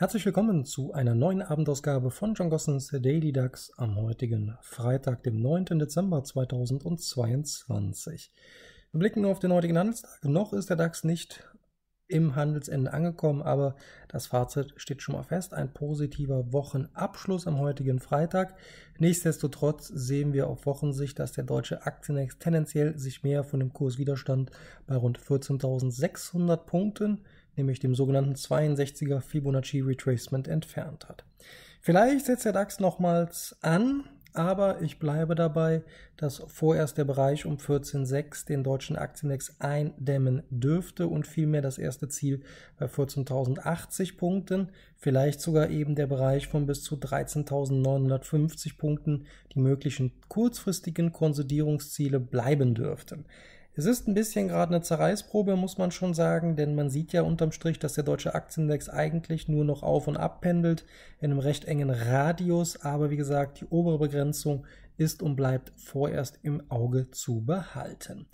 Herzlich willkommen zu einer neuen Abendausgabe von John Gossens Daily DAX am heutigen Freitag, dem 9. Dezember 2022. Wir blicken auf den heutigen Handelstag. Noch ist der DAX nicht im Handelsende angekommen, aber das Fazit steht schon mal fest. Ein positiver Wochenabschluss am heutigen Freitag. Nichtsdestotrotz sehen wir auf Wochensicht, dass der deutsche Aktienindex tendenziell sich mehr von dem Kurswiderstand bei rund 14.600 Punkten nämlich dem sogenannten 62er Fibonacci Retracement entfernt hat. Vielleicht setzt der DAX nochmals an, aber ich bleibe dabei, dass vorerst der Bereich um 14,6 den deutschen Aktienindex eindämmen dürfte und vielmehr das erste Ziel bei 14.080 Punkten, vielleicht sogar eben der Bereich von bis zu 13.950 Punkten, die möglichen kurzfristigen Konsolidierungsziele bleiben dürften. Es ist ein bisschen gerade eine Zerreißprobe, muss man schon sagen, denn man sieht ja unterm Strich, dass der deutsche Aktienindex eigentlich nur noch auf und ab pendelt in einem recht engen Radius, aber wie gesagt, die obere Begrenzung ist und bleibt vorerst im Auge zu behalten.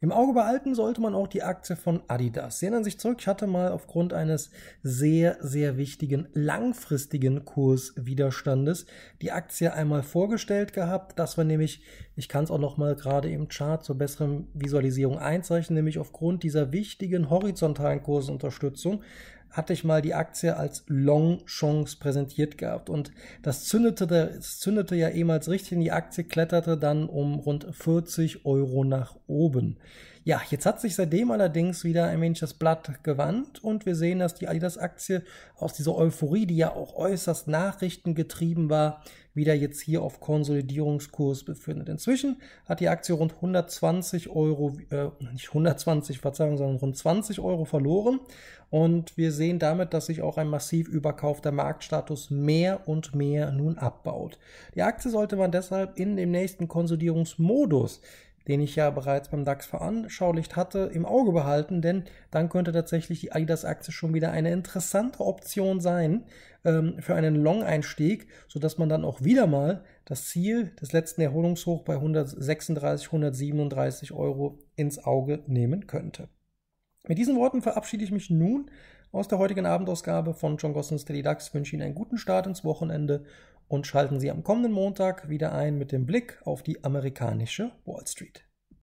Im Auge behalten sollte man auch die Aktie von Adidas. Sie erinnern sich zurück, ich hatte mal aufgrund eines sehr, sehr wichtigen langfristigen Kurswiderstandes die Aktie einmal vorgestellt gehabt. Das war nämlich, ich kann es auch nochmal gerade im Chart zur besseren Visualisierung einzeichnen, nämlich aufgrund dieser wichtigen horizontalen Kursunterstützung hatte ich mal die Aktie als Long Chance präsentiert gehabt. Und das zündete, das zündete ja ehemals richtig. Die Aktie kletterte dann um rund 40 Euro nach oben. Ja, jetzt hat sich seitdem allerdings wieder ein wenig das Blatt gewandt und wir sehen, dass die Adidas-Aktie aus dieser Euphorie, die ja auch äußerst nachrichtengetrieben war, wieder jetzt hier auf Konsolidierungskurs befindet. Inzwischen hat die Aktie rund 120 Euro, äh, nicht 120, Verzeihung, sondern rund 20 Euro verloren. Und wir sehen damit, dass sich auch ein massiv überkaufter Marktstatus mehr und mehr nun abbaut. Die Aktie sollte man deshalb in dem nächsten Konsolidierungsmodus den ich ja bereits beim DAX veranschaulicht hatte, im Auge behalten, denn dann könnte tatsächlich die Adidas-Aktie schon wieder eine interessante Option sein ähm, für einen Long-Einstieg, sodass man dann auch wieder mal das Ziel des letzten Erholungshochs bei 136, 137 Euro ins Auge nehmen könnte. Mit diesen Worten verabschiede ich mich nun aus der heutigen Abendausgabe von John Gossens Daily DAX wünsche Ihnen einen guten Start ins Wochenende und schalten Sie am kommenden Montag wieder ein mit dem Blick auf die amerikanische Wall Street.